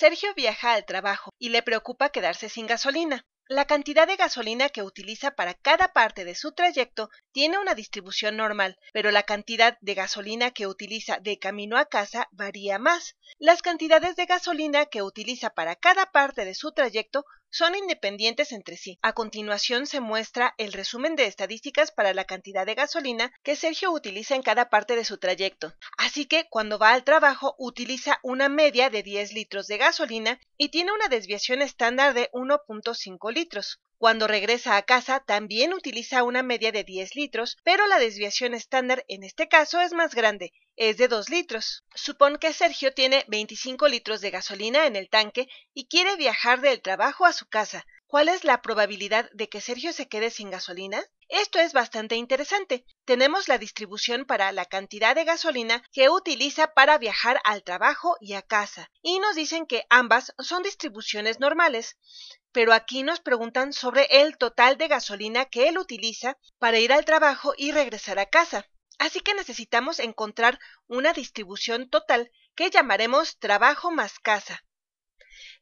Sergio viaja al trabajo y le preocupa quedarse sin gasolina. La cantidad de gasolina que utiliza para cada parte de su trayecto tiene una distribución normal, pero la cantidad de gasolina que utiliza de camino a casa varía más. Las cantidades de gasolina que utiliza para cada parte de su trayecto son independientes entre sí. A continuación se muestra el resumen de estadísticas para la cantidad de gasolina que Sergio utiliza en cada parte de su trayecto. Así que cuando va al trabajo utiliza una media de 10 litros de gasolina y tiene una desviación estándar de 1.5 litros cuando regresa a casa también utiliza una media de 10 litros, pero la desviación estándar en este caso es más grande, es de 2 litros. Supón que Sergio tiene 25 litros de gasolina en el tanque y quiere viajar del trabajo a su casa. ¿Cuál es la probabilidad de que Sergio se quede sin gasolina? Esto es bastante interesante. Tenemos la distribución para la cantidad de gasolina que utiliza para viajar al trabajo y a casa, y nos dicen que ambas son distribuciones normales, pero aquí nos preguntan sobre el total de gasolina que él utiliza para ir al trabajo y regresar a casa. Así que necesitamos encontrar una distribución total que llamaremos trabajo más casa.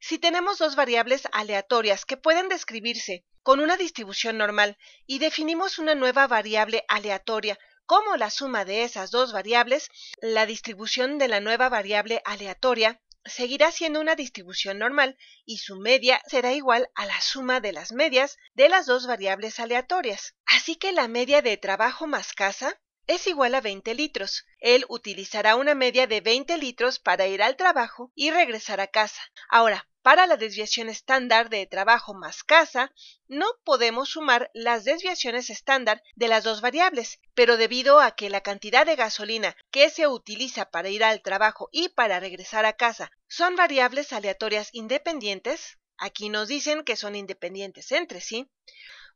Si tenemos dos variables aleatorias que pueden describirse con una distribución normal y definimos una nueva variable aleatoria como la suma de esas dos variables, la distribución de la nueva variable aleatoria seguirá siendo una distribución normal y su media será igual a la suma de las medias de las dos variables aleatorias. Así que la media de trabajo más casa es igual a 20 litros. Él utilizará una media de 20 litros para ir al trabajo y regresar a casa. Ahora, para la desviación estándar de trabajo más casa, no podemos sumar las desviaciones estándar de las dos variables, pero debido a que la cantidad de gasolina que se utiliza para ir al trabajo y para regresar a casa son variables aleatorias independientes, Aquí nos dicen que son independientes entre sí.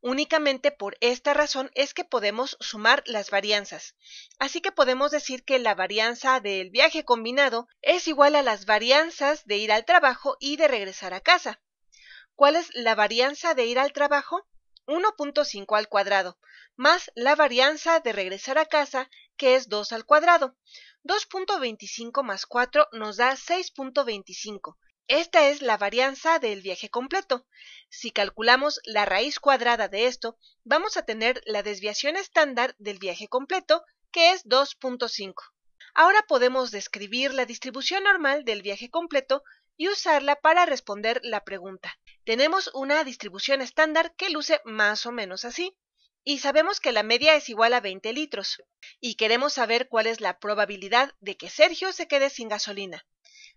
Únicamente por esta razón es que podemos sumar las varianzas. Así que podemos decir que la varianza del viaje combinado es igual a las varianzas de ir al trabajo y de regresar a casa. ¿Cuál es la varianza de ir al trabajo? 1.5 al cuadrado, más la varianza de regresar a casa, que es 2 al cuadrado. 2.25 más 4 nos da 6.25, esta es la varianza del viaje completo. Si calculamos la raíz cuadrada de esto, vamos a tener la desviación estándar del viaje completo, que es 2.5. Ahora podemos describir la distribución normal del viaje completo y usarla para responder la pregunta. Tenemos una distribución estándar que luce más o menos así. Y sabemos que la media es igual a 20 litros. Y queremos saber cuál es la probabilidad de que Sergio se quede sin gasolina.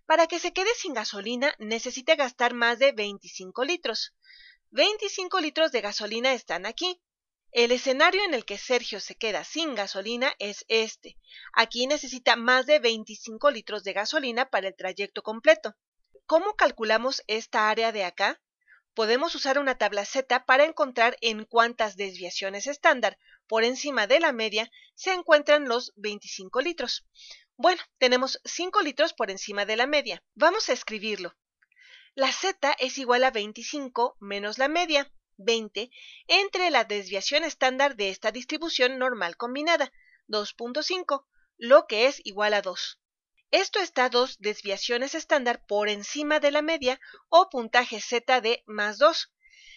Para que se quede sin gasolina necesite gastar más de 25 litros. 25 litros de gasolina están aquí. El escenario en el que Sergio se queda sin gasolina es este. Aquí necesita más de 25 litros de gasolina para el trayecto completo. ¿Cómo calculamos esta área de acá? Podemos usar una tabla Z para encontrar en cuántas desviaciones estándar por encima de la media se encuentran los 25 litros. Bueno, tenemos 5 litros por encima de la media. Vamos a escribirlo. La z es igual a 25 menos la media, 20, entre la desviación estándar de esta distribución normal combinada, 2.5, lo que es igual a 2. Esto está dos desviaciones estándar por encima de la media o puntaje z de más 2,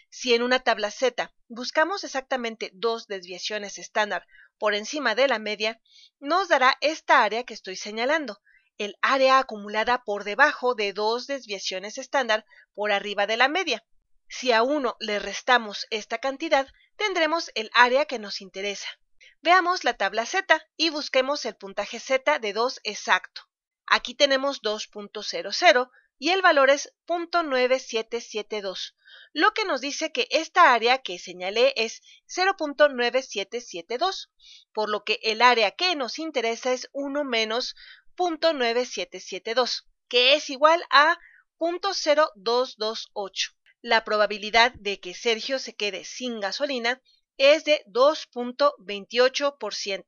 si en una tabla Z buscamos exactamente dos desviaciones estándar por encima de la media, nos dará esta área que estoy señalando, el área acumulada por debajo de dos desviaciones estándar por arriba de la media. Si a uno le restamos esta cantidad, tendremos el área que nos interesa. Veamos la tabla Z y busquemos el puntaje Z de 2 exacto. Aquí tenemos 2.00 y el valor es 0.9772, lo que nos dice que esta área que señalé es 0.9772, por lo que el área que nos interesa es 1 menos 0.9772, que es igual a 0.0228. La probabilidad de que Sergio se quede sin gasolina es de 2.28%.